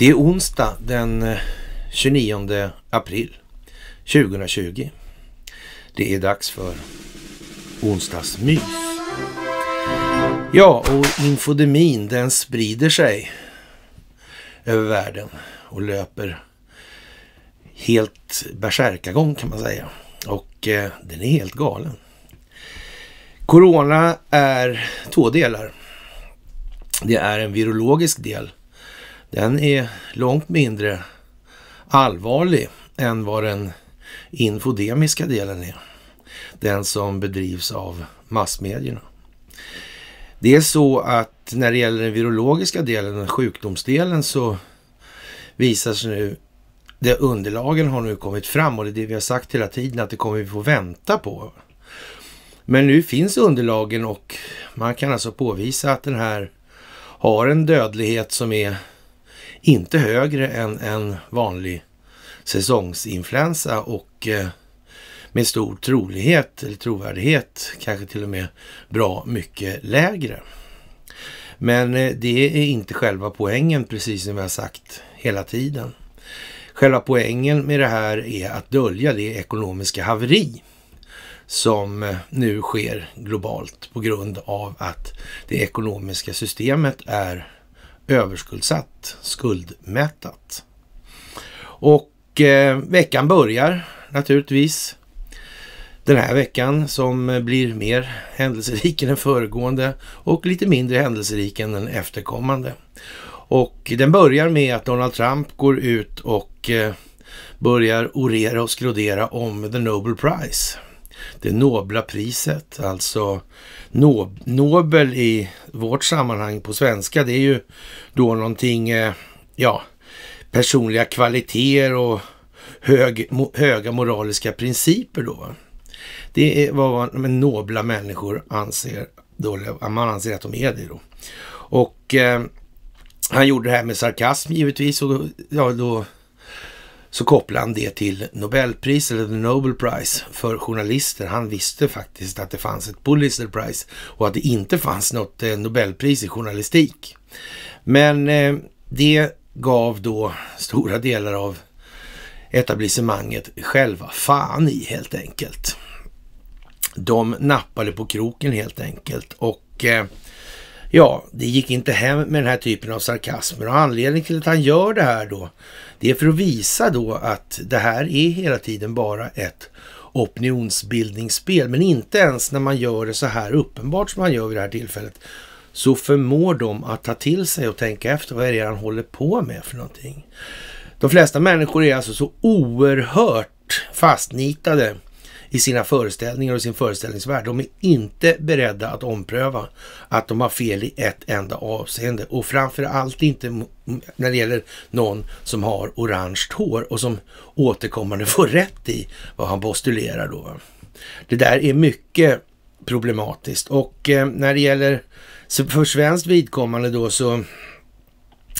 Det är onsdag den 29 eh, april 2020. Det är dags för onsdagsmys. Ja, och infodemin den sprider sig över världen och löper helt bärsärkagång kan man säga. Och eh, den är helt galen. Corona är två delar. Det är en virologisk del den är långt mindre allvarlig än vad den infodemiska delen är. Den som bedrivs av massmedierna. Det är så att när det gäller den virologiska delen, sjukdomsdelen, så visar sig nu det underlagen har nu kommit fram och det är det vi har sagt hela tiden att det kommer vi få vänta på. Men nu finns underlagen och man kan alltså påvisa att den här har en dödlighet som är inte högre än en vanlig säsongsinfluensa och eh, med stor trolighet, eller trovärdighet, kanske till och med bra mycket lägre. Men eh, det är inte själva poängen, precis som jag har sagt hela tiden. Själva poängen med det här är att dölja det ekonomiska haveri som eh, nu sker globalt på grund av att det ekonomiska systemet är överskuldsatt, skuldmättat. Och eh, veckan börjar naturligtvis den här veckan som blir mer händelserik än den föregående och lite mindre händelserik än den efterkommande. Och den börjar med att Donald Trump går ut och eh, börjar orera och skrodera om The Nobel Prize det nobla priset. Alltså no, Nobel i vårt sammanhang på svenska, det är ju då någonting, eh, ja, personliga kvaliteter och hög, höga moraliska principer då. Det är vad man, nobla människor anser, då, man anser att de är det då. Och eh, han gjorde det här med sarkasm givetvis och då, ja, då så kopplade han det till Nobelpris eller The Nobel Prize för journalister. Han visste faktiskt att det fanns ett Pulitzer Prize och att det inte fanns något eh, Nobelpris i journalistik. Men eh, det gav då stora delar av etablissemanget själva fan i helt enkelt. De nappade på kroken helt enkelt och eh, Ja, det gick inte hem med den här typen av sarkasmer och anledningen till att han gör det här då, det är för att visa då att det här är hela tiden bara ett opinionsbildningsspel. Men inte ens när man gör det så här uppenbart som man gör vid det här tillfället så förmår de att ta till sig och tänka efter vad är det han håller på med för någonting. De flesta människor är alltså så oerhört fastnitade i sina föreställningar och sin föreställningsvärld. De är inte beredda att ompröva att de har fel i ett enda avseende och framförallt inte när det gäller någon som har orange hår och som återkommande får rätt i vad han postulerar då. Det där är mycket problematiskt och eh, när det gäller för svenskt vidkommande då så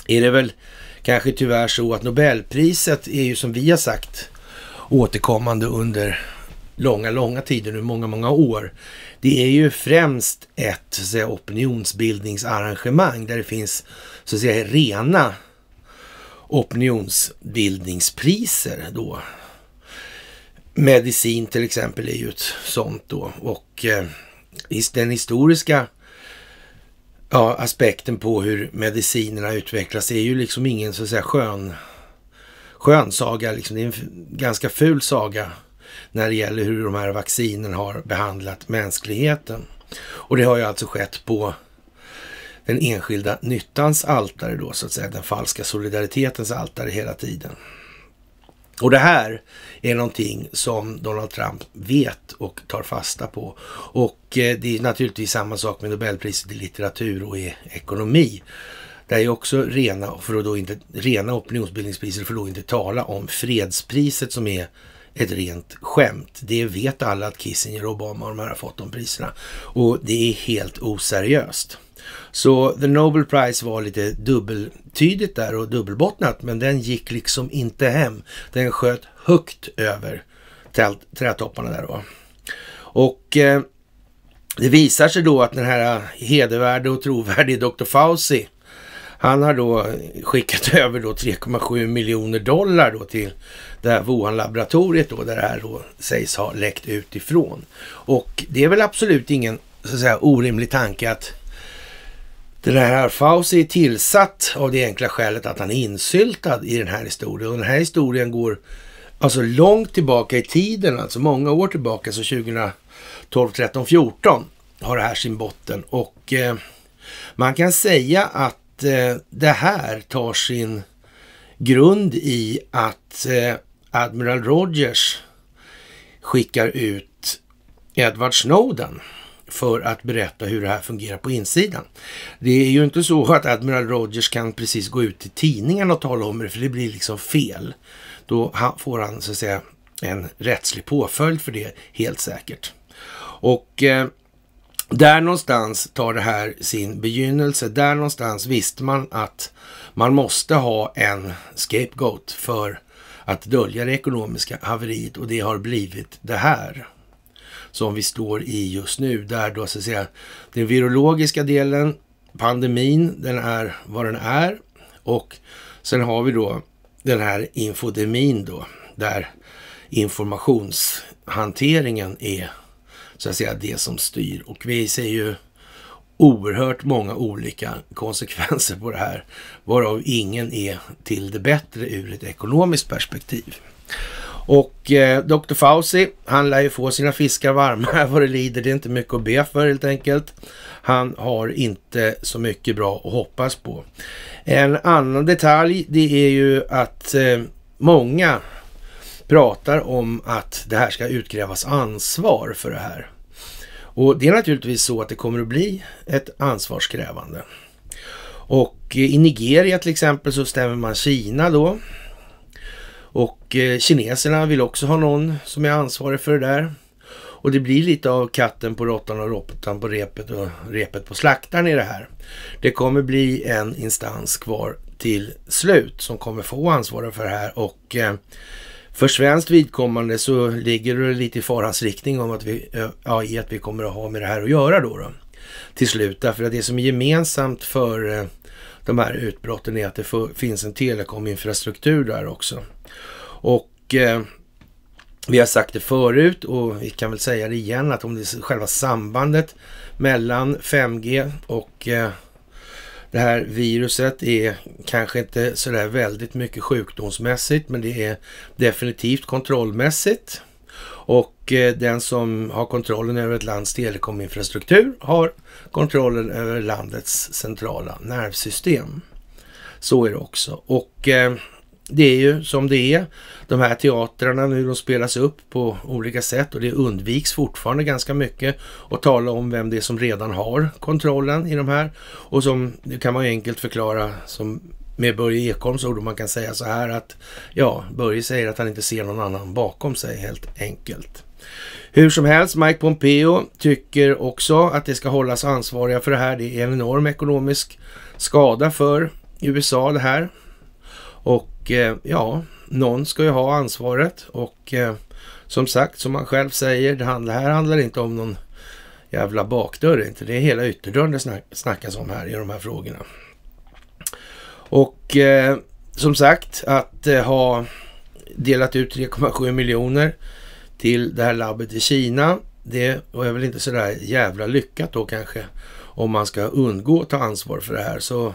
är det väl kanske tyvärr så att Nobelpriset är ju som vi har sagt återkommande under långa, långa tider nu, många, många år. Det är ju främst ett så säga, opinionsbildningsarrangemang där det finns så att säga rena opinionsbildningspriser då. Medicin till exempel är ju ett sånt då och eh, den historiska ja, aspekten på hur medicinerna utvecklas är ju liksom ingen så att säga skön, skön Liksom. Det är en ganska ful saga när det gäller hur de här vaccinen har behandlat mänskligheten. Och det har ju alltså skett på den enskilda nyttans altare då, så att säga, den falska solidaritetens altare hela tiden. Och det här är någonting som Donald Trump vet och tar fasta på. Och eh, det är naturligtvis samma sak med Nobelpriset i litteratur och i ekonomi. Det är också rena, för då inte, rena opinionsbildningspriser, för att då inte tala om fredspriset som är ett rent skämt. Det vet alla att Kissinger och Obama och de här har fått de priserna. Och det är helt oseriöst. Så The Nobel Prize var lite dubbeltydigt där och dubbelbottnat, men den gick liksom inte hem. Den sköt högt över trädtopparna där då. Och eh, det visar sig då att den här hedervärde och trovärdige Dr. Fauci, han har då skickat över då 3,7 miljoner dollar då till det här Wuhan-laboratoriet då, där det här då sägs ha läckt utifrån. Och det är väl absolut ingen så att säga, orimlig tanke att den här Fauci är tillsatt av det enkla skälet att han är insyltad i den här historien. Och den här historien går alltså långt tillbaka i tiden, alltså många år tillbaka, så 2012, 13, 14 har det här sin botten. Och eh, man kan säga att eh, det här tar sin grund i att eh, Admiral Rogers skickar ut Edward Snowden för att berätta hur det här fungerar på insidan. Det är ju inte så att Admiral Rogers kan precis gå ut till tidningen och tala om det, för det blir liksom fel. Då får han så att säga en rättslig påföljd för det, helt säkert. Och eh, där någonstans tar det här sin begynnelse. Där någonstans visste man att man måste ha en scapegoat för att dölja det ekonomiska haveriet och det har blivit det här som vi står i just nu. Där då så att säga den virologiska delen, pandemin, den är vad den är och sen har vi då den här infodemin då, där informationshanteringen är så att säga det som styr. Och vi ser ju oerhört många olika konsekvenser på det här, varav ingen är till det bättre ur ett ekonomiskt perspektiv. Och eh, Dr. Fauci, han lär ju få sina fiskar varma här vad det lider. Det är inte mycket att be för helt enkelt. Han har inte så mycket bra att hoppas på. En annan detalj, det är ju att eh, många pratar om att det här ska utkrävas ansvar för det här. Och det är naturligtvis så att det kommer att bli ett ansvarskrävande. Och eh, i Nigeria till exempel så stämmer man Kina då. Och eh, kineserna vill också ha någon som är ansvarig för det där. Och det blir lite av katten på råttan och råttan på repet och repet på slaktaren i det här. Det kommer bli en instans kvar till slut som kommer få ansvara för det här och eh, för svenskt vidkommande så ligger det lite i farans riktning om att vi, ja, i att vi kommer att ha med det här att göra då, då till slut. Därför att det som är gemensamt för eh, de här utbrotten är att det finns en telekominfrastruktur där också. Och eh, vi har sagt det förut och vi kan väl säga det igen att om det själva sambandet mellan 5G och eh, det här viruset är kanske inte sådär väldigt mycket sjukdomsmässigt, men det är definitivt kontrollmässigt. Och eh, den som har kontrollen över ett lands telekominfrastruktur har kontrollen över landets centrala nervsystem. Så är det också. Och eh, det är ju som det är. De här teatrarna nu, de spelas upp på olika sätt och det undviks fortfarande ganska mycket att tala om vem det är som redan har kontrollen i de här. Och som, det kan man ju enkelt förklara som med Börje Ekholms ord, man kan säga så här att ja, Börje säger att han inte ser någon annan bakom sig helt enkelt. Hur som helst, Mike Pompeo tycker också att det ska hållas ansvariga för det här. Det är en enorm ekonomisk skada för USA det här och eh, ja, någon ska ju ha ansvaret och eh, som sagt, som man själv säger, det här handlar inte om någon jävla bakdörr inte. Det är hela ytterdörren det snack, snackas om här i de här frågorna. Och eh, som sagt, att eh, ha delat ut 3,7 miljoner till det här labbet i Kina. Det var väl inte sådär jävla lyckat då kanske om man ska undgå att ta ansvar för det här. Så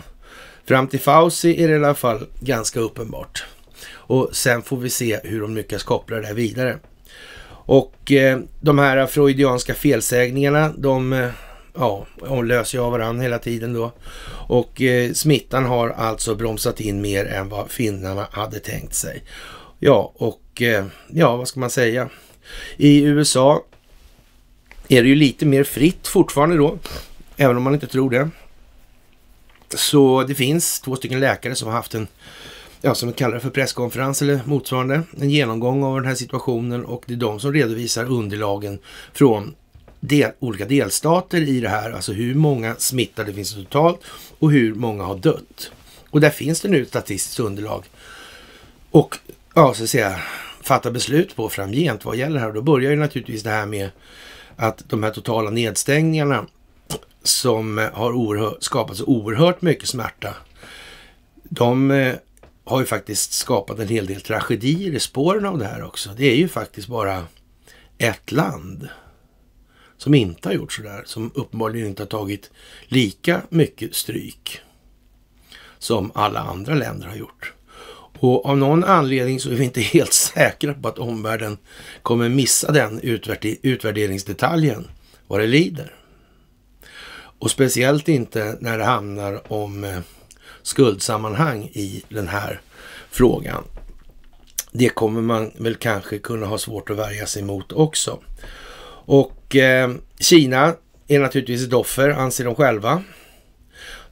Fram till Fauci är det i alla fall ganska uppenbart. Och sen får vi se hur de lyckas koppla det här vidare. Och eh, de här freudianska felsägningarna, de eh, ja, löser ju av varandra hela tiden då. Och eh, smittan har alltså bromsat in mer än vad finnarna hade tänkt sig. Ja, och ja, vad ska man säga? I USA är det ju lite mer fritt fortfarande då, även om man inte tror det. Så det finns två stycken läkare som har haft en, ja som vi kallar det för presskonferens eller motsvarande, en genomgång av den här situationen och det är de som redovisar underlagen från del, olika delstater i det här, alltså hur många smittade finns totalt och hur många har dött. Och där finns det nu statistiskt underlag och ja, så att säga fatta beslut på framgent vad gäller det här. Och då börjar ju naturligtvis det här med att de här totala nedstängningarna som eh, har oerhört, skapat så oerhört mycket smärta. De eh, har ju faktiskt skapat en hel del tragedier i spåren av det här också. Det är ju faktiskt bara ett land som inte har gjort sådär, som uppenbarligen inte har tagit lika mycket stryk som alla andra länder har gjort. Och av någon anledning så är vi inte helt säkra på att omvärlden kommer missa den utvärderingsdetaljen vad det lider. Och speciellt inte när det handlar om eh, skuldsammanhang i den här frågan. Det kommer man väl kanske kunna ha svårt att värja sig mot också. Och eh, Kina är naturligtvis ett offer, anser de själva.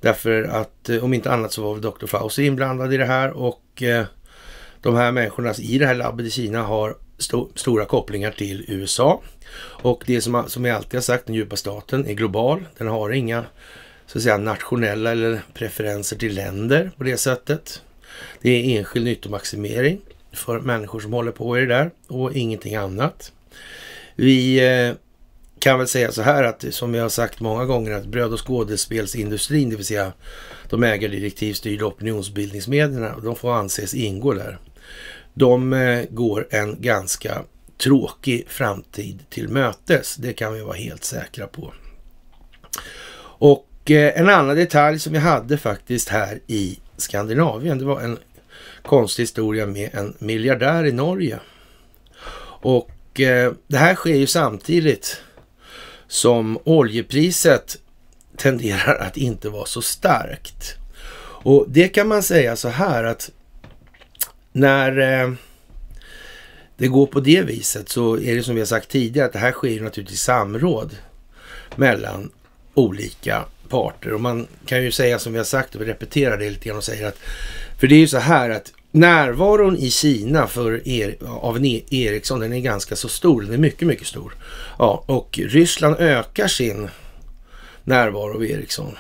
Därför att eh, om inte annat så var väl Dr. Fauci inblandad i det här och eh, de här människorna i det här labbet i Kina har st stora kopplingar till USA. Och det som, som jag alltid har sagt, den djupa staten är global. Den har inga så att säga, nationella eller preferenser till länder på det sättet. Det är enskild nyttomaximering för människor som håller på i det där och ingenting annat. Vi eh, kan väl säga så här att som vi har sagt många gånger att bröd och skådespelsindustrin, det vill säga de ägardirektivstyrda opinionsbildningsmedierna, de får anses ingå där. De eh, går en ganska tråkig framtid till mötes. Det kan vi vara helt säkra på. Och eh, en annan detalj som vi hade faktiskt här i Skandinavien, det var en konstig historia med en miljardär i Norge. Och eh, det här sker ju samtidigt som oljepriset tenderar att inte vara så starkt. Och det kan man säga så här att när eh, det går på det viset så är det som vi har sagt tidigare att det här sker naturligtvis i samråd mellan olika parter. Och man kan ju säga som vi har sagt och vi repeterar det lite grann och säger att, för det är ju så här att närvaron i Kina för er, av e, Ericsson den är ganska så stor, den är mycket mycket stor. Ja, och Ryssland ökar sin närvaro av Ericsson.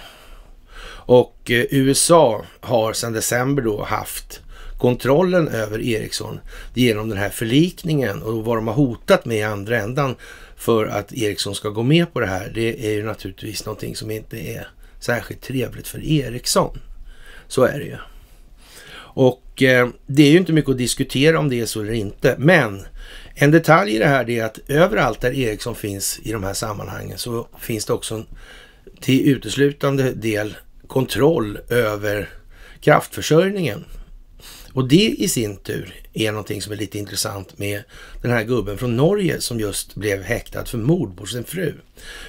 Och eh, USA har sedan december då haft kontrollen över Ericsson genom den här förlikningen och vad de har hotat med i andra ändan för att Ericsson ska gå med på det här. Det är ju naturligtvis någonting som inte är särskilt trevligt för Ericsson. Så är det ju. Och eh, det är ju inte mycket att diskutera om det är så eller inte. Men en detalj i det här är att överallt där Ericsson finns i de här sammanhangen så finns det också en, till uteslutande del kontroll över kraftförsörjningen och det i sin tur är någonting som är lite intressant med den här gubben från Norge som just blev häktad för mord på sin fru.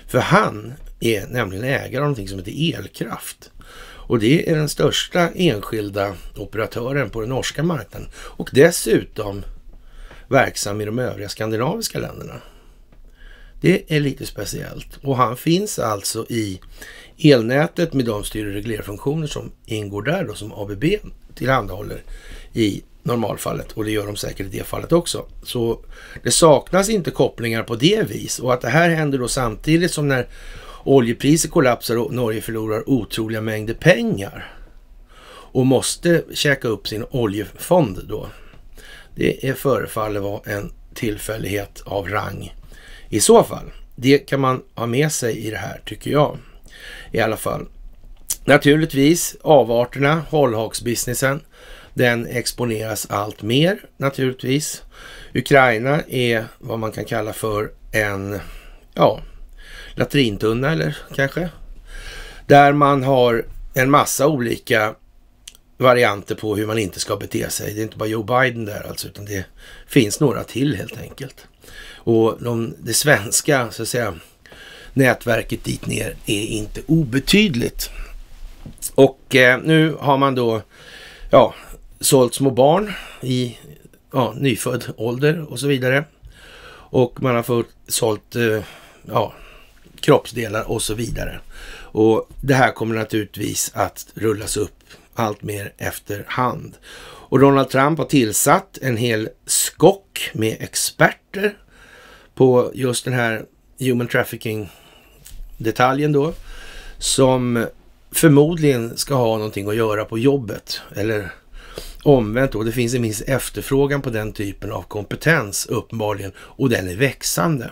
För han är nämligen ägare av någonting som heter Elkraft. Och det är den största enskilda operatören på den norska marknaden och dessutom verksam i de övriga skandinaviska länderna. Det är lite speciellt och han finns alltså i elnätet med de styr och reglerfunktioner som ingår där då, som ABB tillhandahåller i normalfallet och det gör de säkert i det fallet också. Så det saknas inte kopplingar på det vis och att det här händer då samtidigt som när oljepriset kollapsar och Norge förlorar otroliga mängder pengar och måste käka upp sin oljefond då. Det är förefaller vara en tillfällighet av rang i så fall. Det kan man ha med sig i det här tycker jag i alla fall. Naturligtvis avarterna, hållhaksbusinessen, den exponeras allt mer naturligtvis. Ukraina är vad man kan kalla för en, ja, latrintunna eller kanske. Där man har en massa olika varianter på hur man inte ska bete sig. Det är inte bara Joe Biden där alltså, utan det finns några till helt enkelt. Och de, det svenska, så att säga, nätverket dit ner är inte obetydligt. Och eh, nu har man då ja, sålt små barn i ja, nyfödd ålder och så vidare. Och man har fått sålt eh, ja, kroppsdelar och så vidare. Och det här kommer naturligtvis att rullas upp allt mer hand. Och Donald Trump har tillsatt en hel skock med experter på just den här human trafficking detaljen då, som förmodligen ska ha någonting att göra på jobbet. Eller omvänt då, det finns en viss efterfrågan på den typen av kompetens uppenbarligen och den är växande.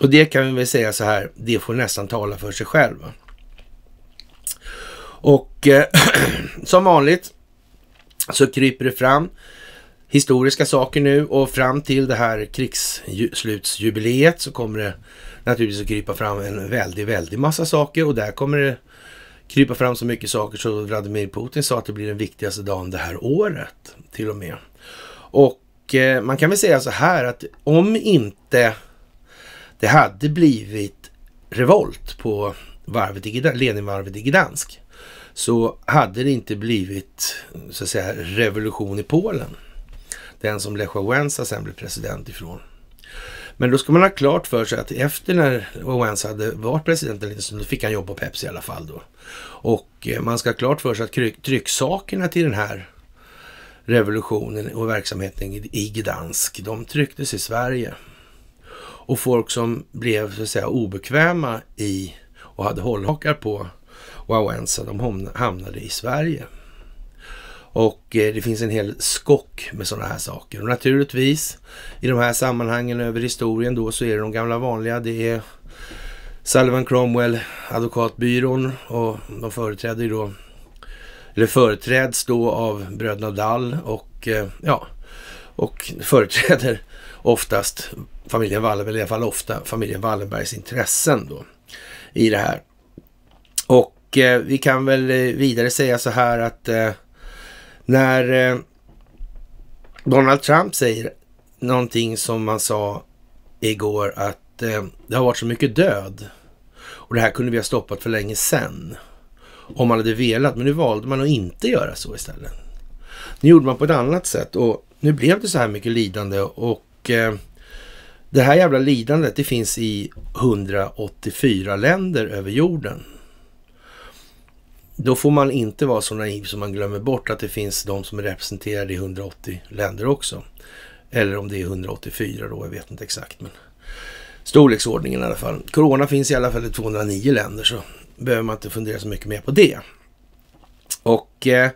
Och det kan vi väl säga så här, det får nästan tala för sig själv. Och eh, som vanligt så kryper det fram historiska saker nu och fram till det här krigsslutsjubileet så kommer det naturligtvis att krypa fram en väldig, väldig massa saker och där kommer det krypa fram så mycket saker så Vladimir Putin sa att det blir den viktigaste dagen det här året till och med. Och eh, man kan väl säga så här att om inte det hade blivit revolt på varvet i Leninvarvet i Gdansk så hade det inte blivit så att säga revolution i Polen. Den som Lech Wałęsa sen blev president ifrån. Men då ska man ha klart för sig att efter när Owens hade varit president en liten stund, då fick han jobb på Pepsi i alla fall då. Och eh, man ska ha klart för sig att trycksakerna till den här revolutionen och verksamheten i Gdansk, de trycktes i Sverige. Och folk som blev så att säga obekväma i och hade hållhakar på Wawensa, de hamnade i Sverige. Och eh, det finns en hel skock med sådana här saker. Och naturligtvis i de här sammanhangen över historien då så är det de gamla vanliga. Det är Sullivan Cromwell, advokatbyrån och de företräder ju då, eller företräds då av bröderna Dall och eh, ja, och företräder oftast familjen Wallenberg, eller i alla fall ofta familjen Wallenbergs intressen då i det här. Och eh, vi kan väl eh, vidare säga så här att eh, när eh, Donald Trump säger någonting som man sa igår att eh, det har varit så mycket död och det här kunde vi ha stoppat för länge sedan om man hade velat, men nu valde man att inte göra så istället. Nu gjorde man på ett annat sätt och nu blev det så här mycket lidande och eh, det här jävla lidandet det finns i 184 länder över jorden. Då får man inte vara så naiv som man glömmer bort att det finns de som är representerade i 180 länder också. Eller om det är 184 då, jag vet inte exakt. Men storleksordningen i alla fall. Corona finns i alla fall i 209 länder så behöver man inte fundera så mycket mer på det. Och eh,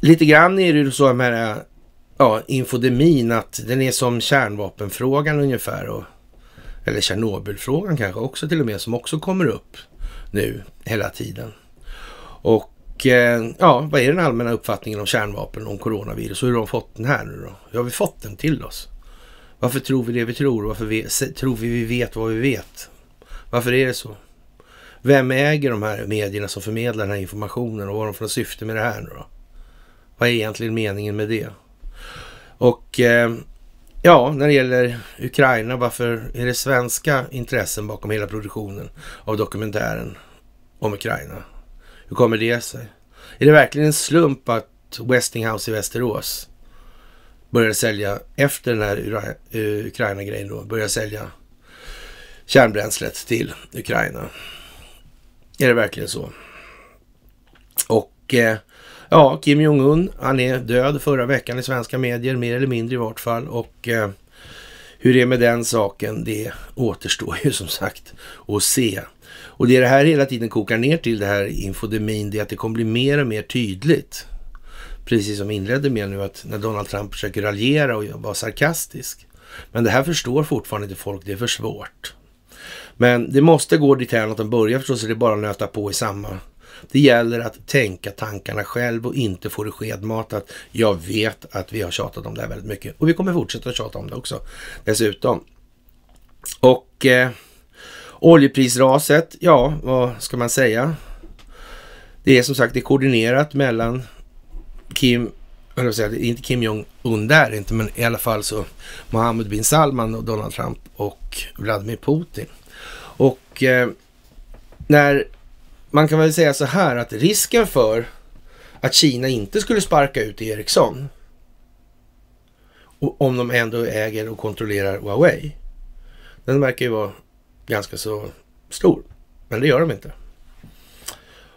lite grann är det ju så med ja, infodemin att den är som kärnvapenfrågan ungefär. Och, eller Tjernobylfrågan kanske också till och med, som också kommer upp nu hela tiden. Och eh, ja, vad är den allmänna uppfattningen om kärnvapen, och coronavirus hur har de fått den här nu då? Hur har vi fått den till oss? Varför tror vi det vi tror? Varför vi, tror vi vi vet vad vi vet? Varför är det så? Vem äger de här medierna som förmedlar den här informationen och vad har de för syfte med det här nu då? Vad är egentligen meningen med det? Och eh, ja, när det gäller Ukraina, varför är det svenska intressen bakom hela produktionen av dokumentären om Ukraina? Hur kommer det sig? Är det verkligen en slump att Westinghouse i Västerås började sälja, efter den här eh, Ukraina-grejen då, började sälja kärnbränslet till Ukraina? Är det verkligen så? Och eh, ja, Kim Jong-Un, han är död förra veckan i svenska medier, mer eller mindre i vart fall. Och eh, hur det är med den saken, det återstår ju som sagt att se. Och det är det här hela tiden kokar ner till, det här infodemin, det är att det kommer bli mer och mer tydligt. Precis som vi inledde med nu, att när Donald Trump försöker raljera och vara sarkastisk. Men det här förstår fortfarande inte folk, det är för svårt. Men det måste gå dithän att de börjar förstås, så det är bara att nöta på i samma. Det gäller att tänka tankarna själv och inte få det skedmatat. Jag vet att vi har tjatat om det här väldigt mycket och vi kommer fortsätta tjata om det också dessutom. Och eh, Oljeprisraset, ja, vad ska man säga? Det är som sagt det är koordinerat mellan Kim, eller säga, det är inte Kim Jong-Un där inte, men i alla fall så Mohammed bin Salman och Donald Trump och Vladimir Putin. Och eh, när man kan väl säga så här att risken för att Kina inte skulle sparka ut Ericsson om de ändå äger och kontrollerar Huawei. Den verkar ju vara ganska så stor. Men det gör de inte.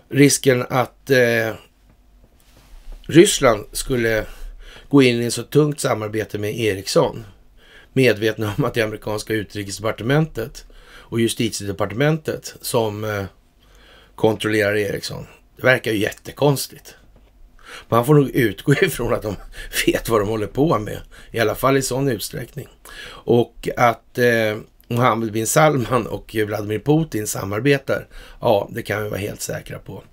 Risken att eh, Ryssland skulle gå in i ett så tungt samarbete med Ericsson, medvetna om att det amerikanska utrikesdepartementet och justitiedepartementet som eh, kontrollerar Ericsson. Det verkar ju jättekonstigt. Man får nog utgå ifrån att de vet vad de håller på med, i alla fall i sån utsträckning. Och att eh, Mohammed bin Salman och Vladimir Putin samarbetar. Ja, det kan vi vara helt säkra på.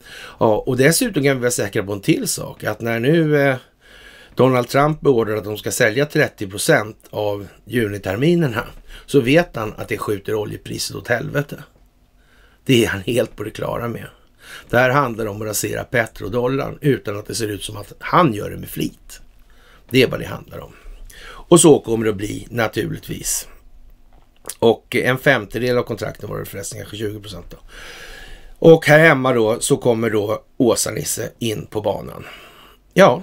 Ja, och dessutom kan vi vara säkra på en till sak, att när nu eh, Donald Trump beordrar att de ska sälja 30 procent av juniterminerna, så vet han att det skjuter oljepriset åt helvete. Det är han helt på det klara med. Det här handlar om att rasera petrodollarn utan att det ser ut som att han gör det med flit. Det är vad det handlar om. Och så kommer det att bli naturligtvis. Och en femtedel av kontrakten var det förresten, kanske 20 procent då. Och här hemma då så kommer då Åsa-Nisse in på banan. Ja,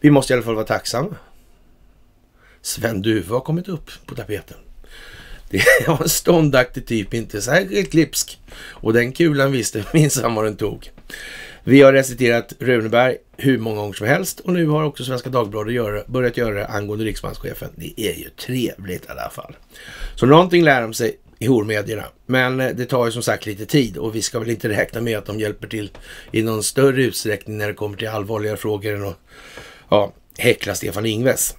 vi måste i alla fall vara tacksamma. Sven Duve har kommit upp på tapeten. Det var en ståndaktig typ, inte särskilt klipsk. Och den kulan visste minsann vad den tog. Vi har reciterat Runeberg hur många gånger som helst och nu har också Svenska Dagbladet börjat göra det angående riksbankschefen. Det är ju trevligt i alla fall. Så någonting lär de sig i hormedierna. Men eh, det tar ju som sagt lite tid och vi ska väl inte räkna med att de hjälper till i någon större utsträckning när det kommer till allvarliga frågor än att ja, häckla Stefan Ingves.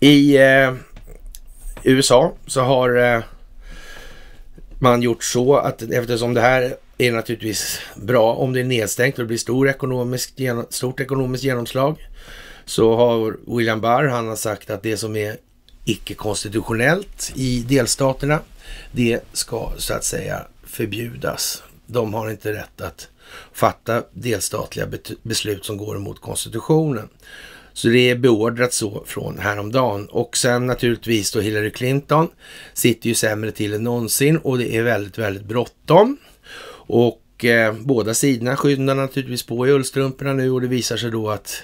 I eh, USA så har eh, man gjort så att eftersom det här är naturligtvis bra om det är nedstängt och det blir stor ekonomisk, stort ekonomiskt genomslag. Så har William Barr, han har sagt att det som är icke-konstitutionellt i delstaterna, det ska så att säga förbjudas. De har inte rätt att fatta delstatliga beslut som går emot konstitutionen. Så det är beordrat så från häromdagen. Och sen naturligtvis då Hillary Clinton sitter ju sämre till än någonsin och det är väldigt, väldigt bråttom. Och eh, båda sidorna skyndar naturligtvis på i ullstrumporna nu och det visar sig då att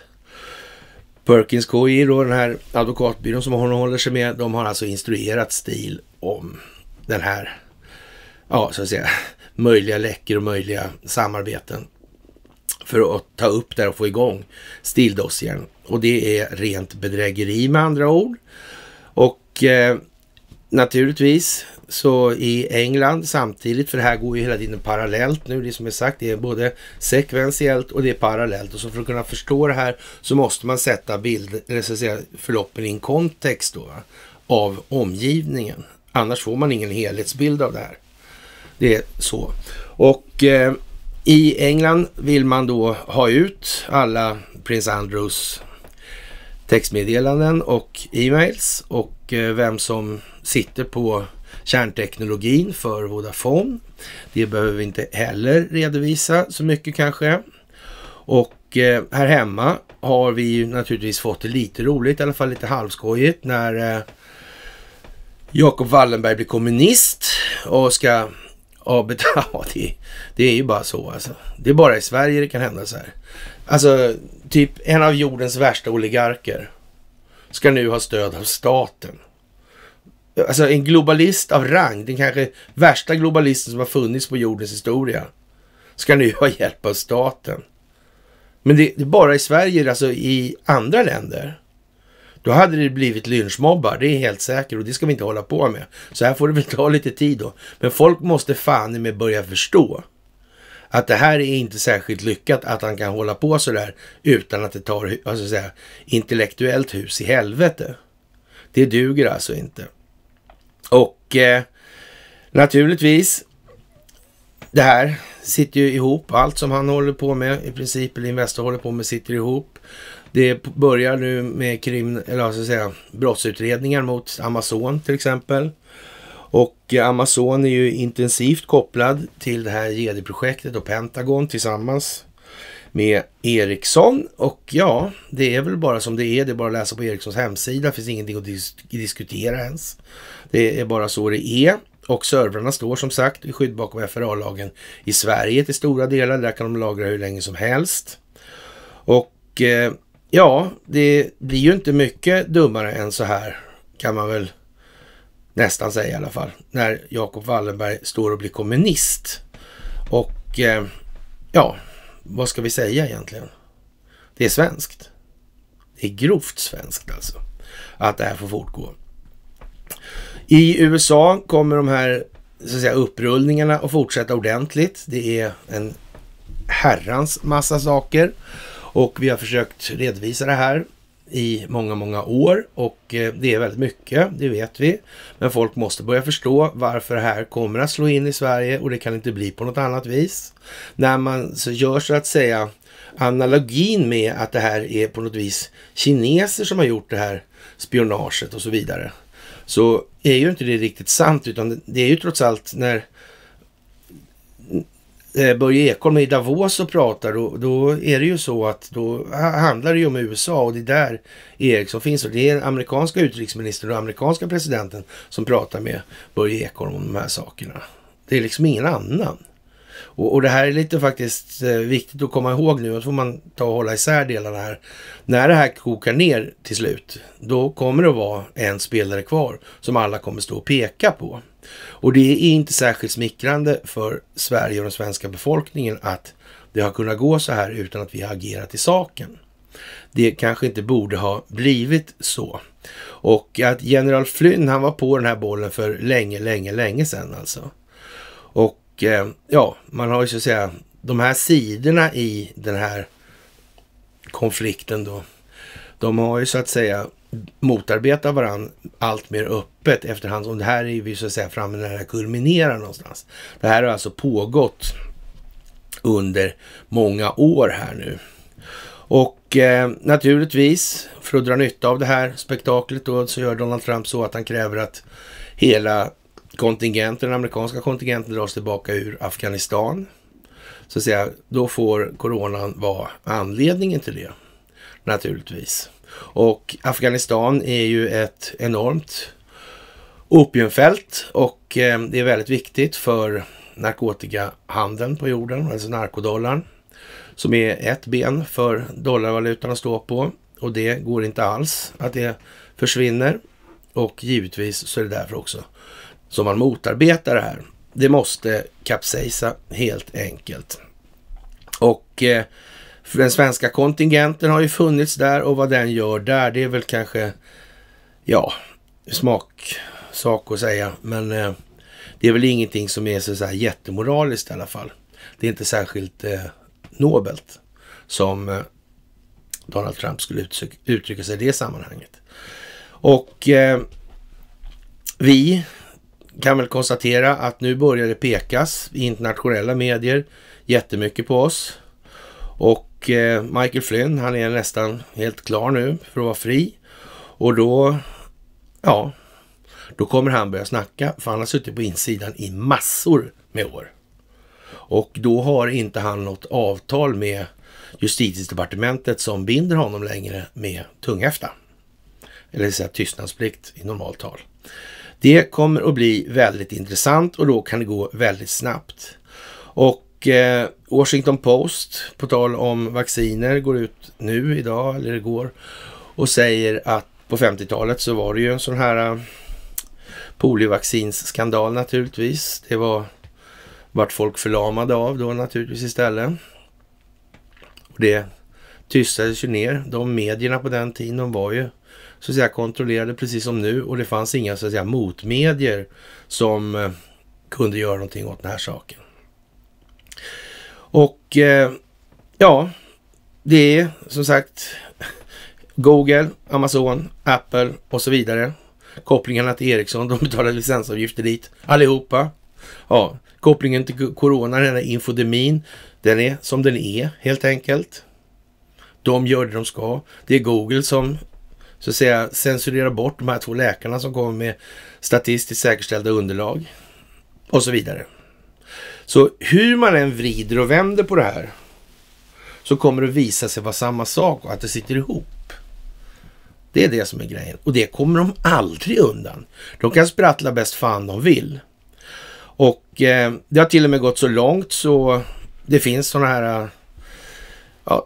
Perkins KI, då, den här advokatbyrån som hon håller sig med, de har alltså instruerat STIL om den här, ja så att säga, möjliga läckor och möjliga samarbeten för att ta upp där och få igång STIL-dossiern. Och det är rent bedrägeri med andra ord. Och eh, naturligtvis så i England samtidigt, för det här går ju hela tiden parallellt nu, det som är sagt, det är både sekventiellt och det är parallellt. Och så för att kunna förstå det här så måste man sätta bild, så säga, förloppen i en kontext då, av omgivningen. Annars får man ingen helhetsbild av det här. Det är så. Och eh, i England vill man då ha ut alla prins Andrews textmeddelanden och e-mails och Eh, vem som sitter på kärnteknologin för Vodafone. Det behöver vi inte heller redovisa så mycket kanske. Och eh, här hemma har vi ju naturligtvis fått det lite roligt, i alla fall lite halvskojigt när eh, Jacob Wallenberg blir kommunist och ska avbetala. ja det, det, är ju bara så alltså. Det är bara i Sverige det kan hända så här. Alltså, typ en av jordens värsta oligarker ska nu ha stöd av staten. Alltså en globalist av rang, den kanske värsta globalisten som har funnits på jordens historia, ska nu ha hjälp av staten. Men det, det är bara i Sverige, alltså i andra länder. Då hade det blivit lynchmobbar, det är helt säkert och det ska vi inte hålla på med. Så här får det väl ta lite tid då. Men folk måste fan med börja förstå att det här är inte särskilt lyckat att han kan hålla på så där utan att det tar alltså, säga, intellektuellt hus i helvete. Det duger alltså inte. Och eh, naturligtvis, det här sitter ju ihop. Allt som han håller på med, i princip, eller Investor håller på med, sitter ihop. Det börjar nu med krim, eller alltså säga, brottsutredningar mot Amazon till exempel. Och eh, Amazon är ju intensivt kopplad till det här gd projektet och Pentagon tillsammans med Ericsson. Och ja, det är väl bara som det är. Det är bara att läsa på Ericssons hemsida. Det finns ingenting att dis diskutera ens. Det är bara så det är. Och servrarna står som sagt i skydd bakom FRA-lagen i Sverige till stora delar. Där kan de lagra hur länge som helst. Och eh, ja, det blir ju inte mycket dummare än så här kan man väl nästan säga i alla fall, när Jacob Wallenberg står och blir kommunist. Och eh, ja, vad ska vi säga egentligen? Det är svenskt. Det är grovt svenskt alltså, att det här får fortgå. I USA kommer de här så att säga, upprullningarna att fortsätta ordentligt. Det är en herrans massa saker och vi har försökt redovisa det här i många, många år och eh, det är väldigt mycket, det vet vi. Men folk måste börja förstå varför det här kommer att slå in i Sverige och det kan inte bli på något annat vis. När man så gör så att säga analogin med att det här är på något vis kineser som har gjort det här spionaget och så vidare. Så är ju inte det riktigt sant utan det är ju trots allt när Eh, Börje Ekholm i Davos och pratar, då, då är det ju så att då handlar det ju om USA och det är där Eriksson finns. Och det är amerikanska utrikesministern och amerikanska presidenten som pratar med Börje Ekholm om de här sakerna. Det är liksom ingen annan. Och, och det här är lite faktiskt eh, viktigt att komma ihåg nu. och så får man ta och hålla isär delarna här. När det här kokar ner till slut, då kommer det att vara en spelare kvar som alla kommer stå och peka på. Och det är inte särskilt smickrande för Sverige och den svenska befolkningen att det har kunnat gå så här utan att vi har agerat i saken. Det kanske inte borde ha blivit så. Och att general Flynn, han var på den här bollen för länge, länge, länge sedan alltså. Och eh, ja, man har ju så att säga de här sidorna i den här konflikten då. De har ju så att säga motarbetar varandra allt mer öppet efterhand som det här är vi så att säga framme när det här kulminerar någonstans. Det här har alltså pågått under många år här nu. Och eh, naturligtvis, för att dra nytta av det här spektaklet då, så gör Donald Trump så att han kräver att hela kontingenten, den amerikanska kontingenten dras tillbaka ur Afghanistan. Så att säga, då får coronan vara anledningen till det, naturligtvis. Och Afghanistan är ju ett enormt opiumfält och eh, det är väldigt viktigt för narkotikahandeln på jorden, alltså narkodollarn, som är ett ben för dollarvalutan att stå på. Och det går inte alls att det försvinner. Och givetvis så är det därför också som man motarbetar det här. Det måste kapsejsa helt enkelt. Och eh, den svenska kontingenten har ju funnits där och vad den gör där, det är väl kanske, ja, smaksak att säga. Men eh, det är väl ingenting som är så, här jättemoraliskt i alla fall. Det är inte särskilt eh, nobelt som eh, Donald Trump skulle uttrycka sig i det sammanhanget. Och eh, vi kan väl konstatera att nu börjar det pekas i internationella medier jättemycket på oss. Och och eh, Michael Flynn, han är nästan helt klar nu för att vara fri. Och då, ja, då kommer han börja snacka. För han har suttit på insidan i massor med år. Och då har inte han något avtal med justitiedepartementet som binder honom längre med tunghäfta. Eller så tystnadsplikt i normalt tal. Det kommer att bli väldigt intressant och då kan det gå väldigt snabbt. Och och eh, Washington Post, på tal om vacciner, går ut nu idag, eller igår, och säger att på 50-talet så var det ju en sån här eh, poliovaccinsskandal naturligtvis. Det var vart folk förlamade av då naturligtvis istället. Och det tystades ju ner. De medierna på den tiden, de var ju så att säga kontrollerade precis som nu och det fanns inga så att säga motmedier som eh, kunde göra någonting åt den här saken. Och eh, ja, det är som sagt Google, Amazon, Apple och så vidare. Kopplingarna till Ericsson, de betalar licensavgifter dit allihopa. Ja, kopplingen till corona, den här infodemin, den är som den är helt enkelt. De gör det de ska. Det är Google som så att säga censurerar bort de här två läkarna som kommer med statistiskt säkerställda underlag och så vidare. Så hur man än vrider och vänder på det här så kommer det visa sig vara samma sak och att det sitter ihop. Det är det som är grejen. Och det kommer de aldrig undan. De kan sprattla bäst fan de vill. Och eh, det har till och med gått så långt så det finns sådana här eh, ja,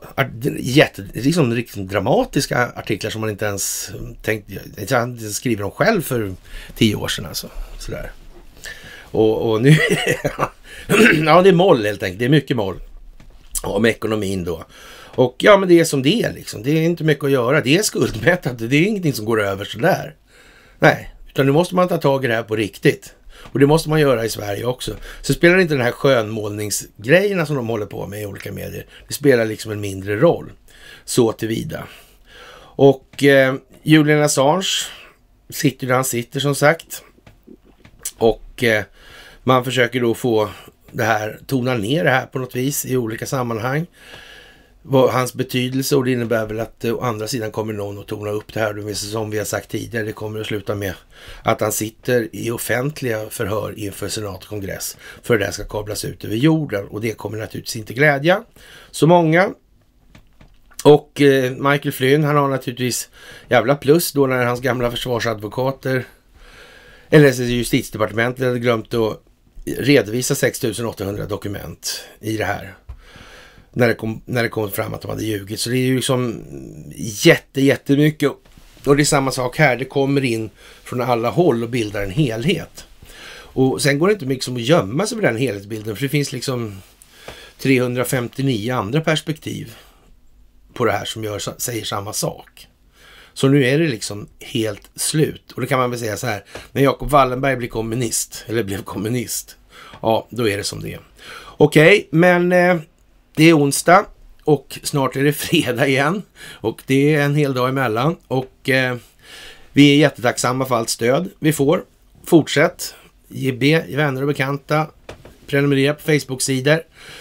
jätte, liksom, liksom dramatiska artiklar som man inte ens tänkt, jag inte skriver om själv för tio år sedan alltså. Sådär. Och, och nu, ja, det är moll helt enkelt. Det är mycket moll om ekonomin då. Och ja, men det är som det är liksom. Det är inte mycket att göra. Det är skuldmättat. Det är ingenting som går över sådär. Nej, utan nu måste man ta tag i det här på riktigt. Och det måste man göra i Sverige också. Så spelar inte den här skönmålningsgrejerna som de håller på med i olika medier. Det spelar liksom en mindre roll. Så tillvida. Och eh, Julian Assange sitter där han sitter som sagt. Och eh, man försöker då få det här, tonar ner det här på något vis i olika sammanhang. Hans betydelse och det innebär väl att eh, å andra sidan kommer någon att tona upp det här. som vi har sagt tidigare, det kommer att sluta med att han sitter i offentliga förhör inför senat och kongress för det där ska kablas ut över jorden och det kommer naturligtvis inte glädja så många. Och eh, Michael Flynn, han har naturligtvis jävla plus då när hans gamla försvarsadvokater eller justitiedepartementet hade glömt att redovisa 6800 dokument i det här. När det, kom, när det kom fram att de hade ljugit. Så det är ju liksom jätte, jättemycket. Och det är samma sak här. Det kommer in från alla håll och bildar en helhet. Och sen går det inte mycket som att gömma sig med den helhetsbilden. För det finns liksom 359 andra perspektiv på det här som gör, säger samma sak. Så nu är det liksom helt slut. Och då kan man väl säga så här, när Jacob Wallenberg blir kommunist, eller blev kommunist, ja, då är det som det är. Okej, okay, men eh, det är onsdag och snart är det fredag igen. Och det är en hel dag emellan. Och eh, vi är jättetacksamma för allt stöd vi får. Fortsätt ge vänner och bekanta, prenumerera på Facebook-sidor,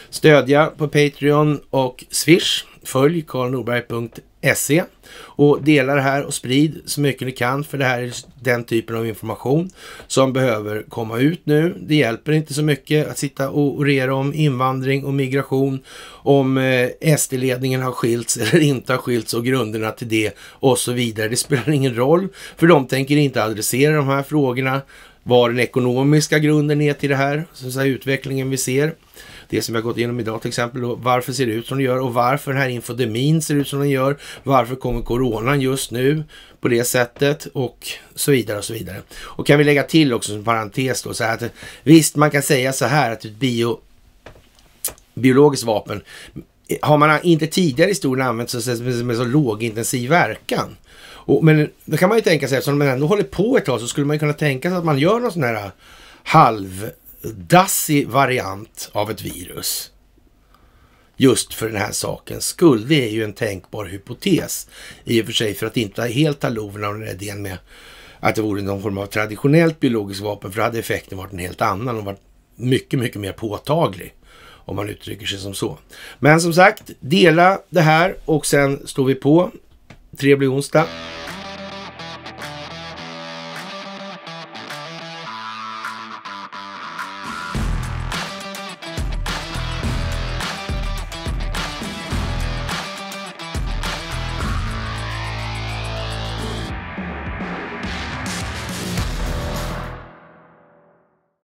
stödja på Patreon och Swish. Följ karlnorberg.se se och dela det här och sprid så mycket ni kan för det här är den typen av information som behöver komma ut nu. Det hjälper inte så mycket att sitta och orera om invandring och migration, om eh, SD-ledningen har skilts eller inte har skilts och grunderna till det och så vidare. Det spelar ingen roll för de tänker inte adressera de här frågorna, vad den ekonomiska grunden är till det här, så att säga, utvecklingen vi ser det som vi har gått igenom idag till exempel. varför ser det ut som det gör och varför den här infodemin ser ut som den gör. Varför kommer coronan just nu på det sättet och så vidare och så vidare. Och kan vi lägga till också som parentes då så här att visst, man kan säga så här att ett bio, biologiskt vapen har man inte tidigare i historien använt så, med så lågintensiv verkan. Och, men då kan man ju tänka sig, eftersom man ändå håller på ett tag så skulle man kunna tänka sig att man gör någon sån här halv dassig variant av ett virus. Just för den här sakens skull. Det är ju en tänkbar hypotes i och för sig för att inte helt ta loven av den här idén med att det vore någon form av traditionellt biologiskt vapen. För då hade effekten varit en helt annan och varit mycket, mycket mer påtaglig. Om man uttrycker sig som så. Men som sagt, dela det här och sen slår vi på. Trevlig onsdag!